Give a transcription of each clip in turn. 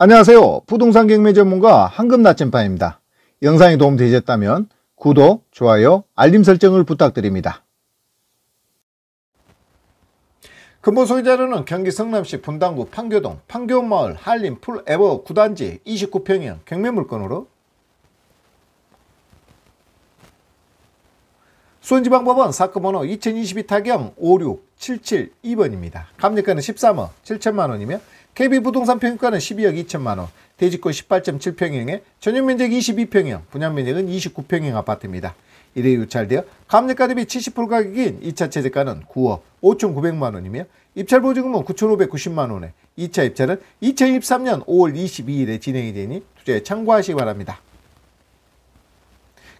안녕하세요. 부동산 경매 전문가 황금 나침반입니다. 영상이 도움되셨다면 구독, 좋아요, 알림 설정을 부탁드립니다. 근본 소유자료는 경기 성남시 분당구 판교동 판교마을 한림 풀에버 9단지 29평형 경매 물건으로 수원지방법원 사건 번호 2022 타경 56772번입니다. 감리가는 13억 7천만원이며 KB부동산 평가는 12억 2천만원, 대지권 18.7평형에 전용면적 22평형, 분양면적은 29평형 아파트입니다. 이래 유찰되어 감리가 대비 70% 가격인 2차 최저가는 9억 5,900만원이며 입찰보증금은 9,590만원에 2차 입찰은 2023년 5월 22일에 진행이 되니 투자에 참고하시기 바랍니다.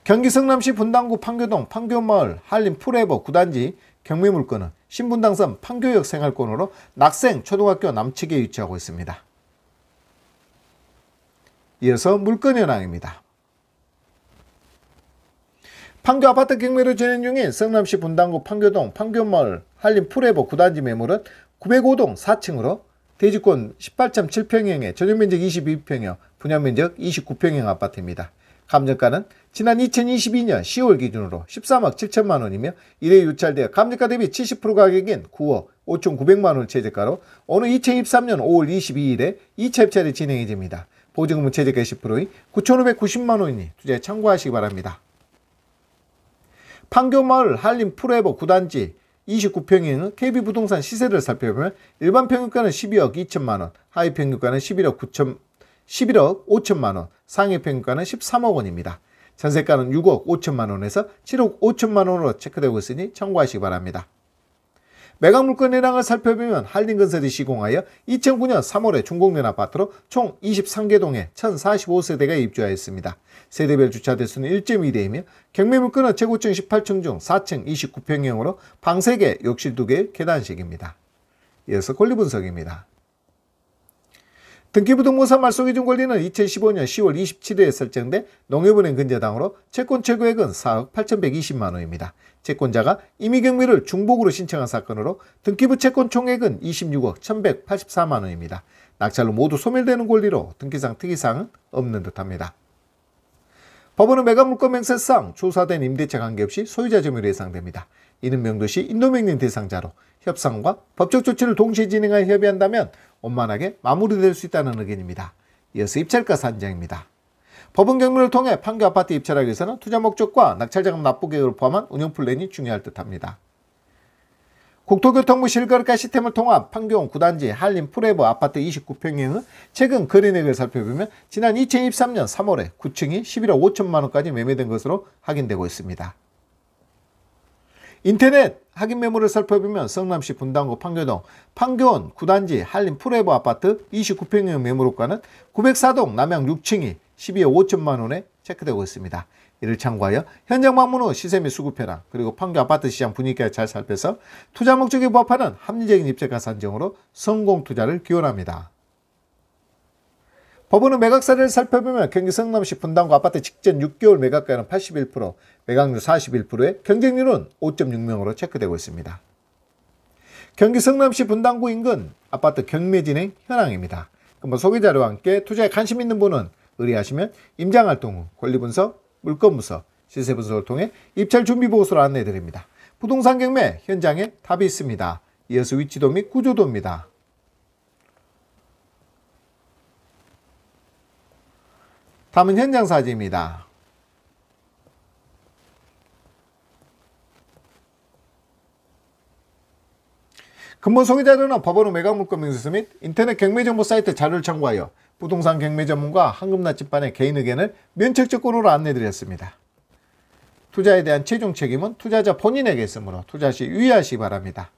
경기 성남시 분당구 판교동 판교마을 한림 프레버 9단지 경매 물건은 신분당선 판교역 생활권으로 낙생 초등학교 남측에 위치하고 있습니다. 이어서 물건 현황입니다. 판교 아파트 경매로 진행 중인 성남시 분당구 판교동 판교마을 한림 프레버 9단지 매물은 905동 4층으로 대지권 18.7평형에 전용면적 22평형, 분양면적 29평형 아파트입니다. 감정가는 지난 2022년 10월 기준으로 13억 7천만 원이며 이래 유찰되어 감정가 대비 70% 가격인 9억 5,900만 원을 최저가로 오늘 2023년 5월 22일에 2차 입찰이 진행이 됩니다. 보증금 은 최저가 10%인 9,590만 원이 니 투자에 참고하시기 바랍니다. 판교마을 한림 프레버 9단지 29평형은 KB부동산 시세를 살펴보면 일반 평균가는 12억 2천만원, 하위 평균가는 11억 9천, 11억 5천만 원, 상해평가는 13억 원입니다. 전세가는 6억 5천만 원에서 7억 5천만 원으로 체크되고 있으니 참고하시기 바랍니다. 매각 물건이량을 살펴보면 한림건설이 시공하여 2009년 3월에 중공면 아파트로 총 23개동에 1045세대가 입주하였습니다. 세대별 주차대수는 1.2대이며 경매 물건은 최고층 18층 중 4층 29평형으로 방 3개, 욕실 2개, 계단식입니다. 이어서 권리분석입니다. 등기부등본상 말소기준 권리는 2015년 10월 27일에 설정돼 농협은행 근저당으로 채권 최고액은 4억 8,120만 원입니다. 채권자가 임의경매를 중복으로 신청한 사건으로 등기부 채권 총액은 26억 1,184만 원입니다. 낙찰로 모두 소멸되는 권리로 등기상 특이사항은 없는 듯합니다. 법원은 매각물권 명세상 조사된 임대차 관계없이 소유자 점유로 예상됩니다. 이는 명도시 인도명령 대상자로 협상과 법적 조치를 동시에 진행하여 협의한다면 원만하게 마무리될 수 있다는 의견입니다. 이어서 입찰가 산정입니다. 법은 경매를 통해 판교 아파트 입찰하기 위서는 투자 목적과 낙찰자금 납부 계획을 포함한 운영 플랜이 중요할 듯합니다. 국토교통부 실거래가 시스템을 통한 판교원 9단지 한림 프레버 아파트 29평형의 최근 거래액을 살펴보면 지난 2023년 3월에 9층이 11억 5천만원까지 매매된 것으로 확인되고 있습니다. 인터넷 확인 매물을 살펴보면 성남시 분당구 판교동 판교원 9단지 한림 프레버 아파트 29평형 매물호가는 904동 남양 6층이 12억 5천만 원에 체크되고 있습니다. 이를 참고하여 현장 방문 후 시세 및 수급 현황 그리고 판교 아파트 시장 분위기에 잘 살펴서 투자 목적에 부합하는 합리적인 입체가 산정으로 성공 투자를 기원합니다. 법원은 매각 사례를 살펴보면 경기 성남시 분당구 아파트 직전 6개월 매각가는 81%, 매각률 41%에 경쟁률은 5.6명으로 체크되고 있습니다. 경기 성남시 분당구 인근 아파트 경매 진행 현황입니다. 그럼 소개자료와 함께 투자에 관심 있는 분은 의뢰하시면 임장활동 후 권리분석, 물건분석, 시세분석을 통해 입찰 준비보고서를 안내해드립니다. 부동산 경매 현장에 답이 있습니다. 이어서 위치도 및 구조도입니다. 다음은 현장 사진입니다. 근본 소개 자료는 법원의 매각물권 명세서 및 인터넷 경매정보 사이트 자료를 참고하여 부동산 경매 전문가 한금나침반의 개인 의견을 면책적으로 안내드렸습니다. 투자에 대한 최종 책임은 투자자 본인에게 있으므로 투자 시 유의하시기 바랍니다.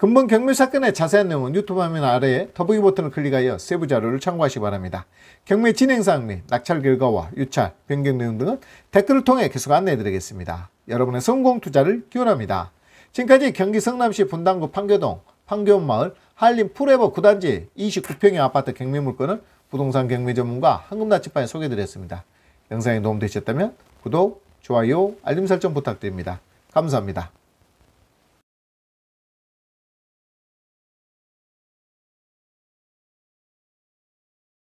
금번 경매 사건의 자세한 내용은 유튜브 화면 아래에 더보기 버튼을 클릭하여 세부 자료를 참고하시기 바랍니다. 경매 진행사항 및 낙찰 결과와 유찰, 변경 내용 등은 댓글을 통해 계속 안내해드리겠습니다. 여러분의 성공 투자를 기원합니다. 지금까지 경기 성남시 분당구 판교동 판교마을 한림 프레버 9단지 29평의 아파트 경매 물건을 부동산 경매 전문가 한금나치판에 소개해드렸습니다. 영상이 도움되셨다면 구독, 좋아요, 알림 설정 부탁드립니다. 감사합니다.